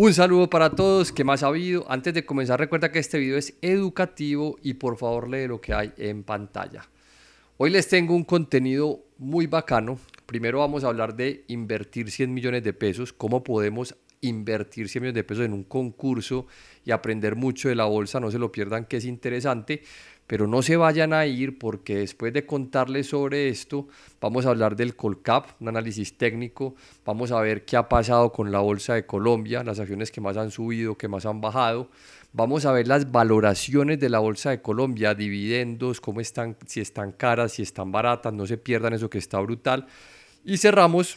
Un saludo para todos, ¿qué más ha habido? Antes de comenzar, recuerda que este video es educativo y por favor lee lo que hay en pantalla. Hoy les tengo un contenido muy bacano. Primero vamos a hablar de invertir 100 millones de pesos, cómo podemos invertir 100 millones de pesos en un concurso y aprender mucho de la bolsa, no se lo pierdan que es interesante pero no se vayan a ir porque después de contarles sobre esto, vamos a hablar del Colcap, un análisis técnico, vamos a ver qué ha pasado con la Bolsa de Colombia, las acciones que más han subido, que más han bajado, vamos a ver las valoraciones de la Bolsa de Colombia, dividendos, cómo están, si están caras, si están baratas, no se pierdan eso que está brutal, y cerramos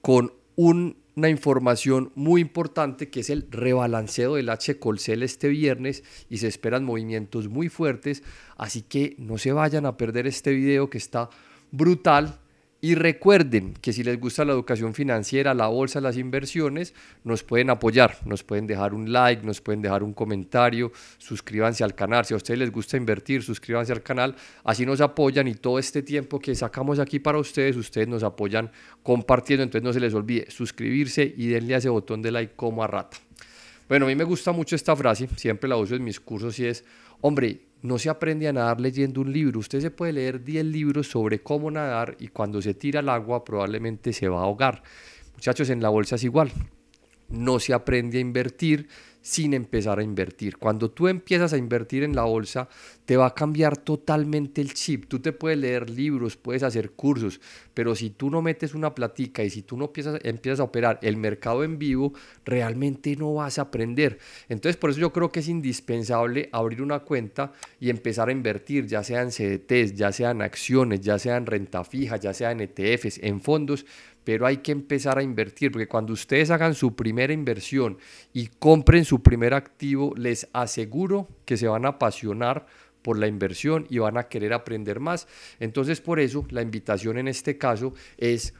con un una información muy importante que es el rebalanceo del H-Colcel este viernes y se esperan movimientos muy fuertes, así que no se vayan a perder este video que está brutal y recuerden que si les gusta la educación financiera, la bolsa, las inversiones, nos pueden apoyar, nos pueden dejar un like, nos pueden dejar un comentario, suscríbanse al canal. Si a ustedes les gusta invertir, suscríbanse al canal. Así nos apoyan y todo este tiempo que sacamos aquí para ustedes, ustedes nos apoyan compartiendo. Entonces no se les olvide suscribirse y denle a ese botón de like como a rata. Bueno, a mí me gusta mucho esta frase, siempre la uso en mis cursos y es, hombre, no se aprende a nadar leyendo un libro, usted se puede leer 10 libros sobre cómo nadar y cuando se tira al agua probablemente se va a ahogar. Muchachos, en la bolsa es igual, no se aprende a invertir sin empezar a invertir. Cuando tú empiezas a invertir en la bolsa, te va a cambiar totalmente el chip. Tú te puedes leer libros, puedes hacer cursos, pero si tú no metes una platica y si tú no empiezas, a operar el mercado en vivo, realmente no vas a aprender. Entonces, por eso yo creo que es indispensable abrir una cuenta y empezar a invertir, ya sean CDTs, ya sean acciones, ya sean renta fija, ya sean ETFs, en fondos, pero hay que empezar a invertir, porque cuando ustedes hagan su primera inversión y compren su primer activo, les aseguro que se van a apasionar por la inversión y van a querer aprender más. Entonces, por eso, la invitación en este caso es,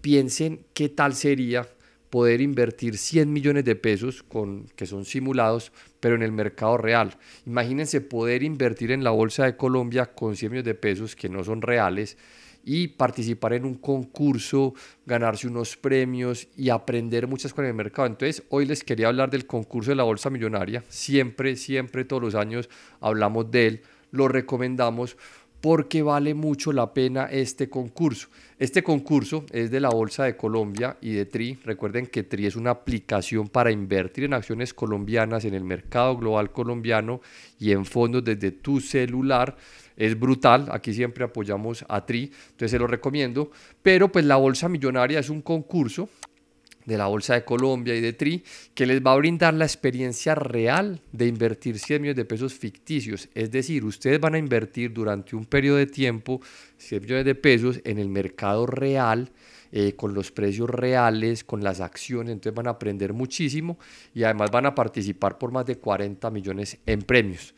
piensen qué tal sería poder invertir 100 millones de pesos con, que son simulados, pero en el mercado real. Imagínense poder invertir en la Bolsa de Colombia con 100 millones de pesos que no son reales y participar en un concurso, ganarse unos premios y aprender muchas cosas en el mercado. Entonces, hoy les quería hablar del concurso de la Bolsa Millonaria. Siempre, siempre, todos los años hablamos de él, lo recomendamos porque vale mucho la pena este concurso. Este concurso es de la Bolsa de Colombia y de TRI. Recuerden que TRI es una aplicación para invertir en acciones colombianas, en el mercado global colombiano y en fondos desde tu celular es brutal. Aquí siempre apoyamos a Tri, entonces se lo recomiendo. Pero pues la Bolsa Millonaria es un concurso de la Bolsa de Colombia y de TRI, que les va a brindar la experiencia real de invertir 100 millones de pesos ficticios. Es decir, ustedes van a invertir durante un periodo de tiempo 100 millones de pesos en el mercado real. Eh, con los precios reales, con las acciones, entonces van a aprender muchísimo y además van a participar por más de 40 millones en premios.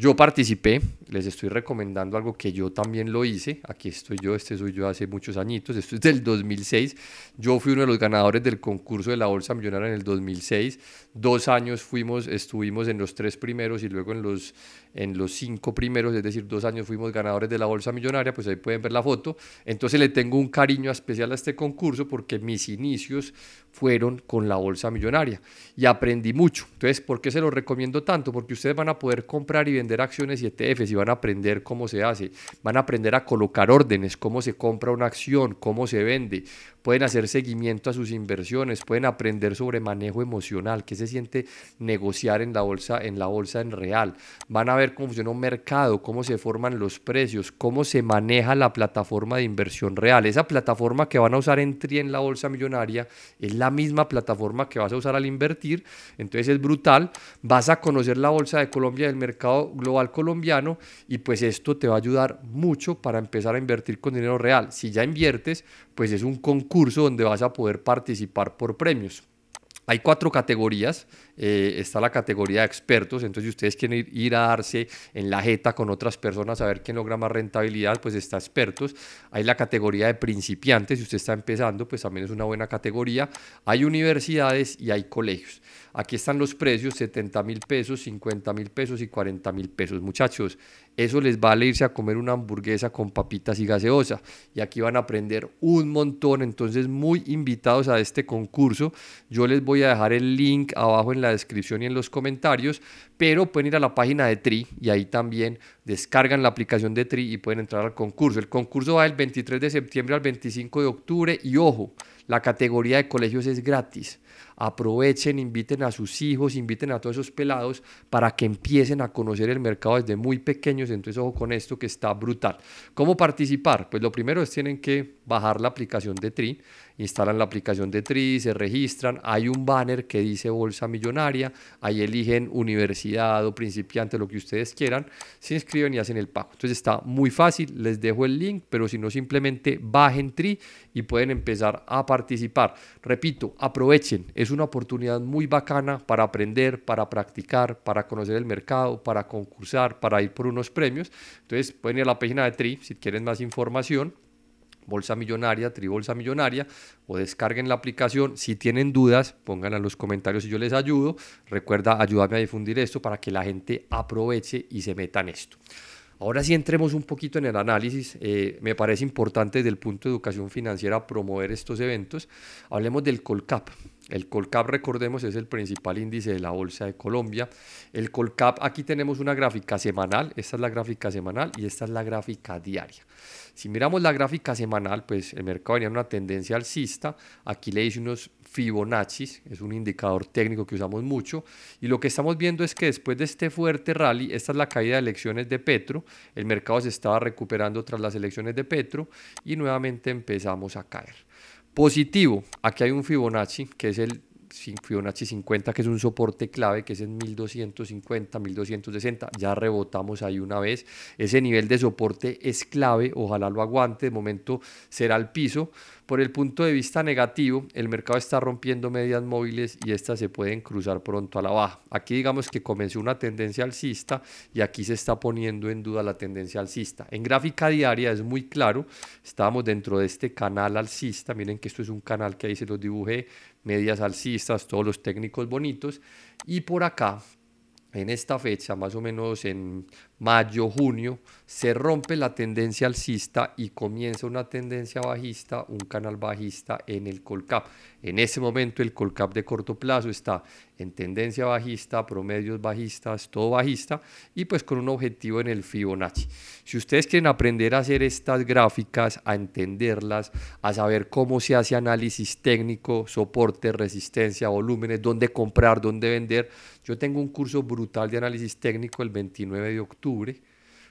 Yo participé, les estoy recomendando algo que yo también lo hice. Aquí estoy yo, este soy yo hace muchos añitos, esto es del 2006. Yo fui uno de los ganadores del concurso de la Bolsa Millonaria en el 2006. Dos años fuimos, estuvimos en los tres primeros y luego en los, en los cinco primeros, es decir, dos años fuimos ganadores de la Bolsa Millonaria, pues ahí pueden ver la foto. Entonces le tengo un cariño especial a este concurso porque mis inicios fueron con la Bolsa Millonaria y aprendí mucho. Entonces, ¿por qué se lo recomiendo tanto? Porque ustedes van a poder comprar y vender acciones y ETFs y van a aprender cómo se hace, van a aprender a colocar órdenes, cómo se compra una acción, cómo se vende, pueden hacer seguimiento a sus inversiones, pueden aprender sobre manejo emocional, qué se siente negociar en la bolsa, en la bolsa en real. Van a ver cómo funciona un mercado, cómo se forman los precios, cómo se maneja la plataforma de inversión real. Esa plataforma que van a usar en TRI en la bolsa millonaria es la misma plataforma que vas a usar al invertir, entonces es brutal. Vas a conocer la bolsa de Colombia, el mercado global colombiano y pues esto te va a ayudar mucho para empezar a invertir con dinero real. Si ya inviertes, pues es un concurso donde vas a poder participar por premios. Hay cuatro categorías eh, está la categoría de expertos, entonces si ustedes quieren ir, a darse en la jeta con otras personas a ver quién logra más rentabilidad, pues está expertos. Hay la categoría de principiantes, si usted está empezando, pues también es una buena categoría. Hay universidades y hay colegios. Aquí están los precios, 70 mil pesos, 50 mil pesos y 40 mil pesos. Muchachos, eso les vale irse a comer una hamburguesa con papitas y gaseosa. Y aquí van a aprender un montón, entonces muy invitados a este concurso. Yo les voy a dejar el link abajo en la la descripción y en los comentarios, pero pueden ir a la página de Tri y ahí también descargan la aplicación de Tri y pueden entrar al concurso. El concurso va del 23 de septiembre al 25 de octubre y ojo, la categoría de colegios es gratis aprovechen, inviten a sus hijos, inviten a todos esos pelados para que empiecen a conocer el mercado desde muy pequeños. Entonces, ojo con esto que está brutal. ¿Cómo participar? Pues lo primero es tienen que bajar la aplicación de Tri, instalan la aplicación de Tri, se registran, hay un banner que dice Bolsa Millonaria, ahí eligen universidad o principiante, lo que ustedes quieran, se inscriben y hacen el pago. Entonces está muy fácil, les dejo el link, pero si no simplemente bajen Tri y pueden empezar a participar. Repito, aprovechen, es una oportunidad muy bacana para aprender, para practicar, para conocer el mercado, para concursar, para ir por unos premios. Entonces, pueden ir a la página de TRI si quieren más información. Bolsa Millonaria, Tri Bolsa Millonaria, o descarguen la aplicación. Si tienen dudas, pónganla en los comentarios y yo les ayudo. Recuerda ayudarme a difundir esto para que la gente aproveche y se meta en esto. Ahora sí entremos un poquito en el análisis. Eh, me parece importante desde el punto de educación financiera promover estos eventos. Hablemos del Colcap. El Colcap, recordemos, es el principal índice de la Bolsa de Colombia. El Colcap, aquí tenemos una gráfica semanal, esta es la gráfica semanal y esta es la gráfica diaria. Si miramos la gráfica semanal, pues el mercado venía en una tendencia alcista, aquí le hice unos Fibonacci, es un indicador técnico que usamos mucho, y lo que estamos viendo es que después de este fuerte rally, esta es la caída de elecciones de Petro, el mercado se estaba recuperando tras las elecciones de Petro y nuevamente empezamos a caer. Positivo, aquí hay un Fibonacci, que es el h 50, que es un soporte clave, que es en 1250, 1260. Ya rebotamos ahí una vez. Ese nivel de soporte es clave, ojalá lo aguante. De momento será el piso. Por el punto de vista negativo, el mercado está rompiendo medias móviles y estas se pueden cruzar pronto a la baja. Aquí digamos que comenzó una tendencia alcista y aquí se está poniendo en duda la tendencia alcista. En gráfica diaria es muy claro, estamos dentro de este canal alcista, miren que esto es un canal que ahí se los dibujé, medias alcistas, todos los técnicos bonitos. Y por acá, en esta fecha, más o menos en mayo, junio, se rompe la tendencia alcista y comienza una tendencia bajista, un canal bajista en el Colcap. En ese momento el Colcap de corto plazo está en tendencia bajista, promedios bajistas, todo bajista y pues con un objetivo en el Fibonacci. Si ustedes quieren aprender a hacer estas gráficas, a entenderlas, a saber cómo se hace análisis técnico, soporte, resistencia, volúmenes, dónde comprar, dónde vender, yo tengo un curso brutal de análisis técnico el 29 de octubre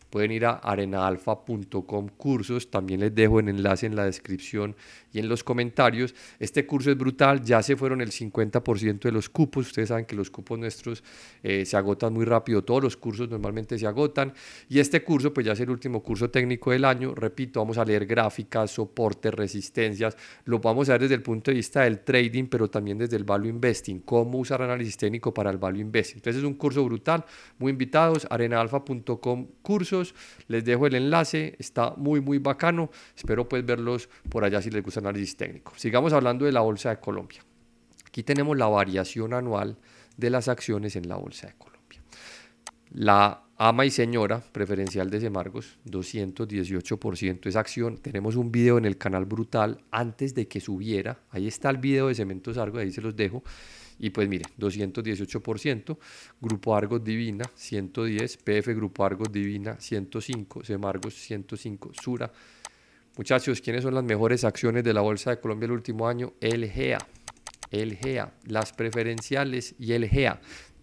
Pueden ir a arenaalfa.com cursos, también les dejo el enlace en la descripción en los comentarios. Este curso es brutal, ya se fueron el 50% de los cupos. Ustedes saben que los cupos nuestros eh, se agotan muy rápido, todos los cursos normalmente se agotan. Y este curso, pues ya es el último curso técnico del año. Repito, vamos a leer gráficas, soportes, resistencias. Lo vamos a ver desde el punto de vista del trading, pero también desde el value investing, cómo usar análisis técnico para el value investing. Entonces es un curso brutal, muy invitados, arenaalfa.com cursos. Les dejo el enlace, está muy, muy bacano. Espero pues verlos por allá si les gustan análisis técnico. Sigamos hablando de la Bolsa de Colombia. Aquí tenemos la variación anual de las acciones en la Bolsa de Colombia. La ama y señora preferencial de Semargos, 218% es acción. Tenemos un video en el canal brutal antes de que subiera. Ahí está el video de Cementos Argos, ahí se los dejo. Y pues mire, 218%, Grupo Argos Divina 110, PF Grupo Argos Divina 105, Semargos 105, Sura Muchachos, ¿quiénes son las mejores acciones de la Bolsa de Colombia el último año? El GEA, el GEA, las preferenciales y el GEA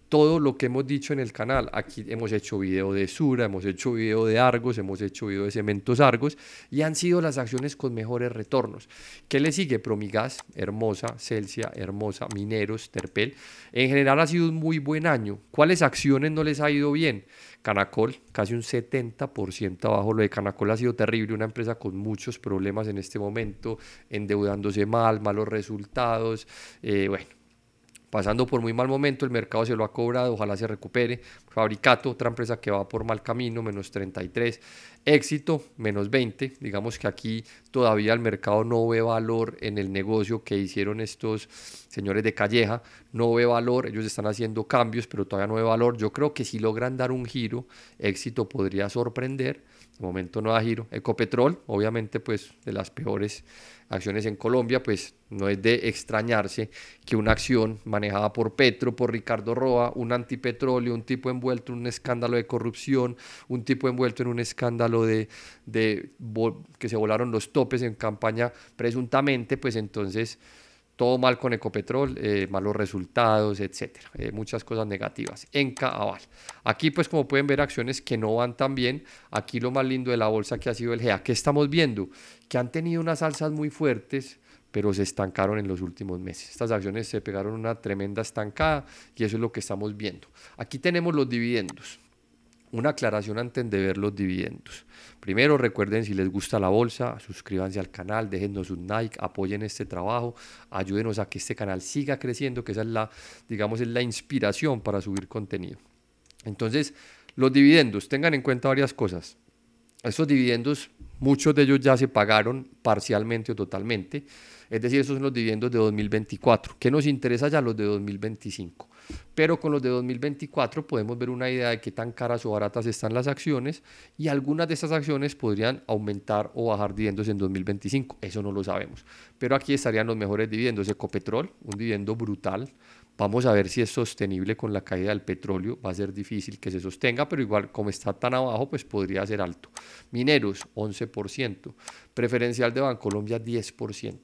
todo lo que hemos dicho en el canal. Aquí hemos hecho video de Sura, hemos hecho video de Argos, hemos hecho video de Cementos Argos y han sido las acciones con mejores retornos. ¿Qué le sigue? Promigas, Hermosa, Celsia, Hermosa, Mineros, Terpel. En general ha sido un muy buen año. ¿Cuáles acciones no les ha ido bien? Canacol, casi un 70% abajo. Lo de Canacol ha sido terrible, una empresa con muchos problemas en este momento, endeudándose mal, malos resultados. Eh, bueno, pasando por muy mal momento, el mercado se lo ha cobrado, ojalá se recupere. Fabricato, otra empresa que va por mal camino, menos 33. Éxito, menos 20. Digamos que aquí todavía el mercado no ve valor en el negocio que hicieron estos señores de Calleja, no ve valor, ellos están haciendo cambios, pero todavía no ve valor. Yo creo que si logran dar un giro, éxito podría sorprender. De momento no da giro. Ecopetrol, obviamente, pues de las peores acciones en Colombia, pues no es de extrañarse que una acción manejada por Petro, por Ricardo Roa, un antipetróleo, un tipo envuelto en un escándalo de corrupción, un tipo envuelto en un escándalo de, de que se volaron los topes en campaña presuntamente, pues entonces todo mal con Ecopetrol, eh, malos resultados, etcétera, eh, muchas cosas negativas. Enca Aval. Aquí, pues, como pueden ver, acciones que no van tan bien. Aquí lo más lindo de la bolsa que ha sido el GEA. ¿Qué estamos viendo? Que han tenido unas alzas muy fuertes pero se estancaron en los últimos meses. Estas acciones se pegaron una tremenda estancada y eso es lo que estamos viendo. Aquí tenemos los dividendos una aclaración antes de ver los dividendos. Primero, recuerden si les gusta la bolsa, suscríbanse al canal, déjennos un like, apoyen este trabajo, ayúdenos a que este canal siga creciendo, que esa es la, digamos, es la inspiración para subir contenido. Entonces, los dividendos, tengan en cuenta varias cosas. Estos dividendos, muchos de ellos ya se pagaron parcialmente o totalmente. Es decir, esos son los dividendos de 2024. ¿Qué nos interesa ya los de 2025? pero con los de 2024 podemos ver una idea de qué tan caras o baratas están las acciones y algunas de esas acciones podrían aumentar o bajar dividendos en 2025, eso no lo sabemos, pero aquí estarían los mejores dividendos, Ecopetrol, un dividendo brutal, Vamos a ver si es sostenible con la caída del petróleo. Va a ser difícil que se sostenga, pero igual como está tan abajo, pues podría ser alto. Mineros, 11%. Preferencial de Bancolombia, 10%.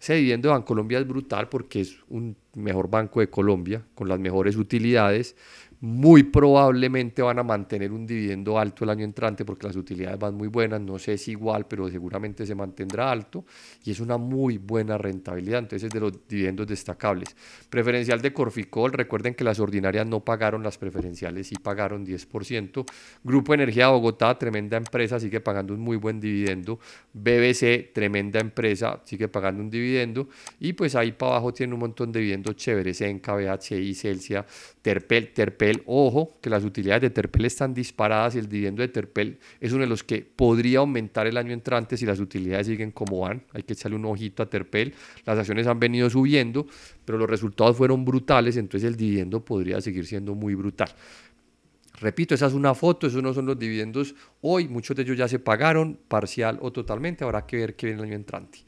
Ese dividendo de Bancolombia es brutal porque es un mejor banco de Colombia, con las mejores utilidades, muy probablemente van a mantener un dividendo alto el año entrante porque las utilidades van muy buenas, no sé si igual, pero seguramente se mantendrá alto y es una muy buena rentabilidad, entonces de los dividendos destacables. Preferencial de Corficol, recuerden que las ordinarias no pagaron, las preferenciales y pagaron 10%. Grupo Energía Bogotá, tremenda empresa, sigue pagando un muy buen dividendo. BBC, tremenda empresa, sigue pagando un dividendo y pues ahí para abajo tiene un montón de dividendos chéveres, Enca, BHI, Celsia, Terpel, Terpel ojo, que las utilidades de Terpel están disparadas y el dividendo de Terpel es uno de los que podría aumentar el año entrante si las utilidades siguen como van. Hay que echarle un ojito a Terpel. Las acciones han venido subiendo, pero los resultados fueron brutales, entonces el dividendo podría seguir siendo muy brutal. Repito, esa es una foto, esos no son los dividendos hoy, muchos de ellos ya se pagaron, parcial o totalmente, habrá que ver qué viene el año entrante.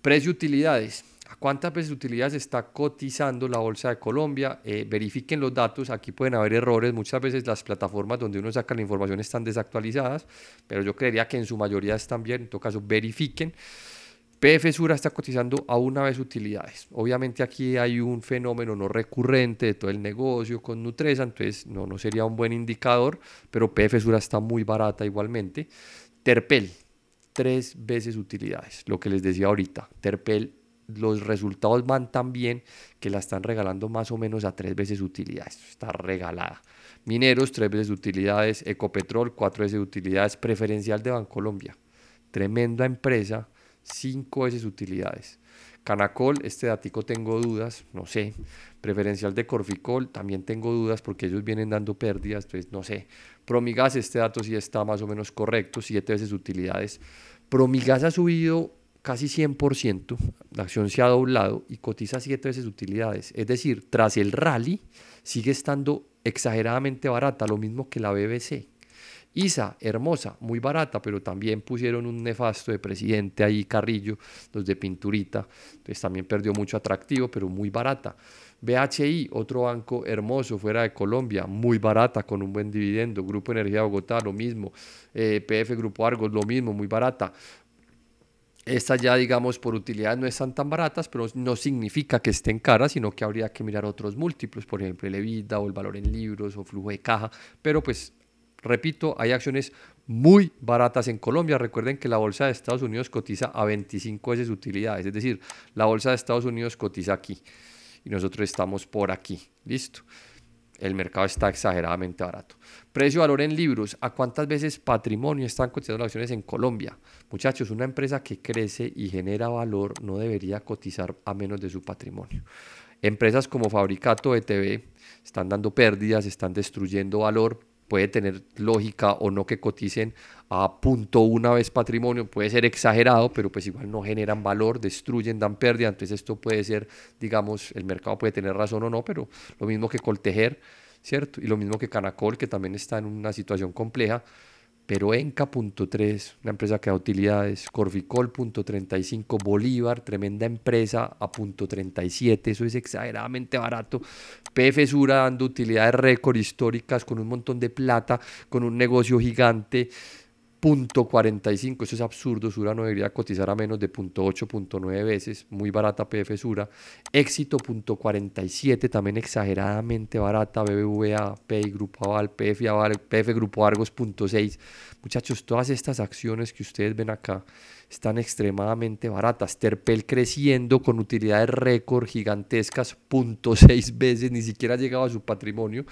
Precio utilidades, ¿A cuántas veces utilidades está cotizando la Bolsa de Colombia? Eh, verifiquen los datos, aquí pueden haber errores, muchas veces las plataformas donde uno saca la información están desactualizadas, pero yo creería que en su mayoría están bien, en todo caso verifiquen. PF Sura está cotizando a una vez utilidades. Obviamente aquí hay un fenómeno no recurrente de todo el negocio con Nutresa, entonces no, no sería un buen indicador, pero PF Sura está muy barata igualmente. Terpel, tres veces utilidades, lo que les decía ahorita. Terpel los resultados van tan bien que la están regalando más o menos a tres veces utilidades. Está regalada. Mineros, tres veces utilidades. Ecopetrol, cuatro veces utilidades. Preferencial de Bancolombia. Tremenda empresa, cinco veces utilidades. Canacol, este datico tengo dudas, no sé. Preferencial de Corficol, también tengo dudas porque ellos vienen dando pérdidas, entonces no sé. Promigas, este dato sí está más o menos correcto, siete veces utilidades. Promigas ha subido casi 100%, la acción se ha doblado y cotiza siete veces utilidades. Es decir, tras el rally sigue estando exageradamente barata, lo mismo que la BBC. ISA, hermosa, muy barata, pero también pusieron un nefasto de presidente ahí, Carrillo, los de Pinturita, entonces también perdió mucho atractivo, pero muy barata. BHI, otro banco hermoso fuera de Colombia, muy barata, con un buen dividendo. Grupo Energía Bogotá, lo mismo. Eh, PF Grupo Argos, lo mismo, muy barata. Estas ya, digamos, por utilidad no están tan baratas, pero no significa que estén caras, sino que habría que mirar otros múltiplos, por ejemplo, el EBITDA o el valor en libros o flujo de caja. Pero pues, repito, hay acciones muy baratas en Colombia. Recuerden que la bolsa de Estados Unidos cotiza a 25 veces utilidades, es decir, la bolsa de Estados Unidos cotiza aquí y nosotros estamos por aquí. Listo el mercado está exageradamente barato. Precio valor en libros. ¿A cuántas veces patrimonio están cotizando las acciones en Colombia? Muchachos, una empresa que crece y genera valor no debería cotizar a menos de su patrimonio. Empresas como Fabricato ETV están dando pérdidas, están destruyendo valor puede tener lógica o no que coticen a punto una vez patrimonio, puede ser exagerado, pero pues igual no generan valor, destruyen, dan pérdida, entonces esto puede ser, digamos, el mercado puede tener razón o no, pero lo mismo que Coltejer, ¿cierto? Y lo mismo que Canacol, que también está en una situación compleja, pero Enca.3, una empresa que da utilidades, Corficol.35, Bolívar, tremenda empresa, a punto 37, eso es exageradamente barato, PF Sura dando utilidades récord históricas con un montón de plata, con un negocio gigante, .45, eso es absurdo, Sura no debería cotizar a menos de punto nueve veces, muy barata PF Sura, éxito .47 también exageradamente barata, BBVA, PI Grupo Aval, PF Aval, PF Grupo Argos .6 muchachos, todas estas acciones que ustedes ven acá están extremadamente baratas, Terpel creciendo con utilidades récord gigantescas, .6 veces, ni siquiera ha llegado a su patrimonio,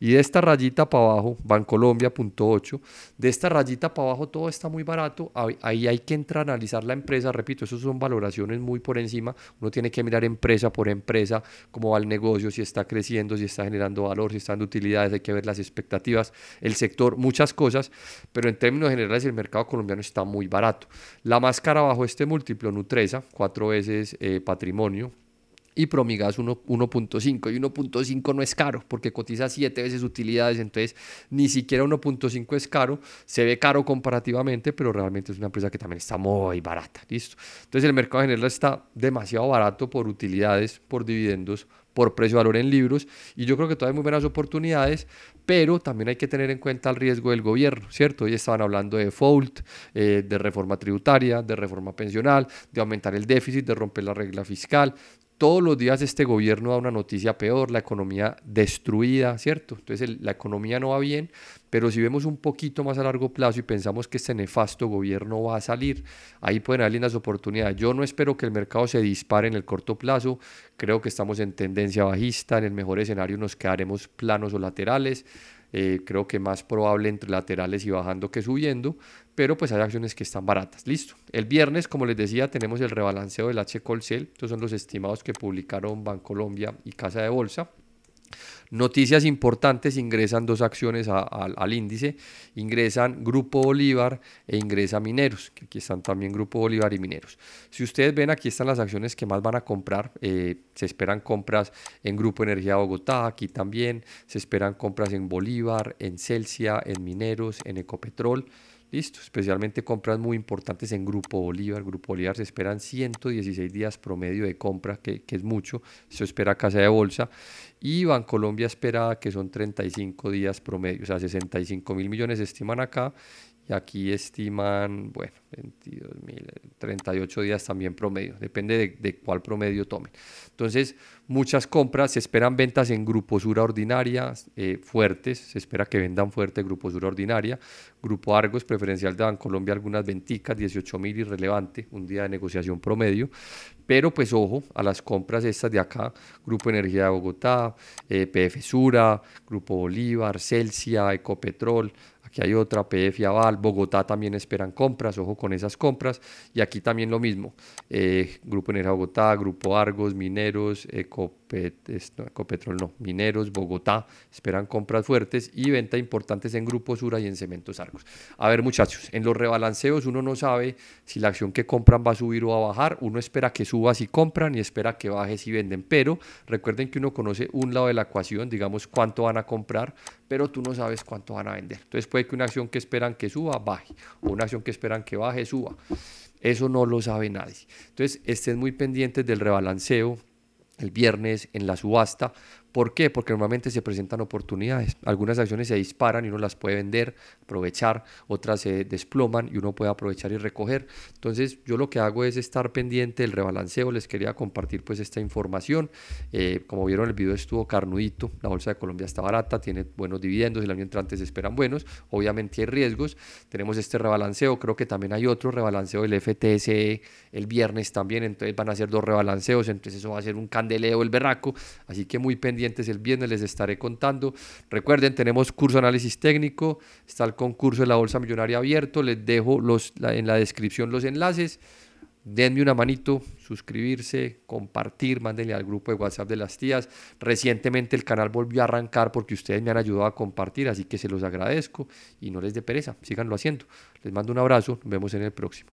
y de esta rayita para abajo, Bancolombia .8, de esta rayita para abajo, abajo todo está muy barato, ahí hay que entrar a analizar la empresa, repito, eso son valoraciones muy por encima, uno tiene que mirar empresa por empresa, cómo va el negocio, si está creciendo, si está generando valor, si está dando utilidades, hay que ver las expectativas, el sector, muchas cosas, pero en términos generales el mercado colombiano está muy barato. La máscara cara bajo este múltiplo, Nutresa, cuatro veces eh, patrimonio, y Promigas 1.5. Y 1.5 no es caro porque cotiza 7 veces utilidades, entonces ni siquiera 1.5 es caro. Se ve caro comparativamente, pero realmente es una empresa que también está muy barata. ¿listo? Entonces el mercado general está demasiado barato por utilidades, por dividendos, por precio valor en libros y yo creo que todavía hay muy buenas oportunidades, pero también hay que tener en cuenta el riesgo del gobierno, ¿cierto? Hoy estaban hablando de default, eh, de reforma tributaria, de reforma pensional, de aumentar el déficit, de romper la regla fiscal, todos los días este gobierno da una noticia peor, la economía destruida, ¿cierto? Entonces la economía no va bien, pero si vemos un poquito más a largo plazo y pensamos que este nefasto gobierno va a salir, ahí pueden haber lindas oportunidades. Yo no espero que el mercado se dispare en el corto plazo, creo que estamos en tendencia bajista, en el mejor escenario nos quedaremos planos o laterales, eh, creo que más probable entre laterales y bajando que subiendo, pero pues hay acciones que están baratas. Listo. El viernes, como les decía, tenemos el rebalanceo del H Colcel, estos son los estimados que publicaron Colombia y Casa de Bolsa. Noticias importantes, ingresan dos acciones al índice, ingresan Grupo Bolívar e ingresa Mineros, que aquí están también Grupo Bolívar y Mineros. Si ustedes ven, aquí están las acciones que más van a comprar, eh, se esperan compras en Grupo Energía Bogotá, aquí también, se esperan compras en Bolívar, en Celsia, en Mineros, en Ecopetrol. Listo, especialmente compras muy importantes en Grupo Bolívar. Grupo Bolívar se esperan 116 días promedio de compra, que, es mucho. Se espera Casa de Bolsa. Y Colombia espera que son 35 días promedio. O sea, 65 mil millones se estiman acá y aquí estiman, bueno, 22 38 días también promedio, depende de, cuál promedio tomen. Entonces, muchas compras, se esperan ventas en gruposura ordinaria eh, fuertes, se espera que vendan fuerte gruposura ordinaria. Grupo Argos, preferencial de Colombia, algunas venticas, 18 mil irrelevante, un día de negociación promedio. Pero pues ojo a las compras estas de acá, Grupo Energía de Bogotá, eh, PFSURA Sura, Grupo Bolívar, Celsia, Ecopetrol, aquí hay otra, PF y Aval, Bogotá también esperan compras, ojo con esas compras, y aquí también lo mismo, eh, Grupo Energía Bogotá, Grupo Argos, Mineros, Ecopetrol no, Mineros, Bogotá, esperan compras fuertes y venta importantes en Grupo Sura y en Cementos Argos. A ver muchachos, en los rebalanceos uno no sabe si la acción que compran va a subir o va a bajar, uno espera que suba si compran y espera que baje si venden, pero recuerden que uno conoce un lado de la ecuación, digamos cuánto van a comprar, pero tú no sabes cuánto van a vender. Entonces puede que una acción que esperan que suba, baje, o una acción que esperan que baje, suba. Eso no lo sabe nadie. Entonces estén muy pendientes del rebalanceo el viernes en la subasta ¿Por qué? Porque normalmente se presentan oportunidades. Algunas acciones se disparan y uno las puede vender, aprovechar, otras se desploman y uno puede aprovechar y recoger. Entonces yo lo que hago es estar pendiente del rebalanceo. Les quería compartir pues esta información. Eh, como vieron el video estuvo carnudito, la Bolsa de Colombia está barata, tiene buenos dividendos, el año entrante se esperan buenos. Obviamente hay riesgos. Tenemos este rebalanceo, creo que también hay otro rebalanceo del FTSE el viernes también, entonces van a ser dos rebalanceos, entonces eso va a ser un candeleo el berraco. Así que muy pendiente el viernes les estaré contando. Recuerden, tenemos curso análisis técnico, está el concurso de la Bolsa Millonaria abierto, les dejo los, en la descripción los enlaces. Denme una manito, suscribirse, compartir, mándenle al grupo de WhatsApp de las tías. Recientemente el canal volvió a arrancar porque ustedes me han ayudado a compartir, así que se los agradezco y no les dé pereza, síganlo haciendo. Les mando un abrazo, nos vemos en el próximo.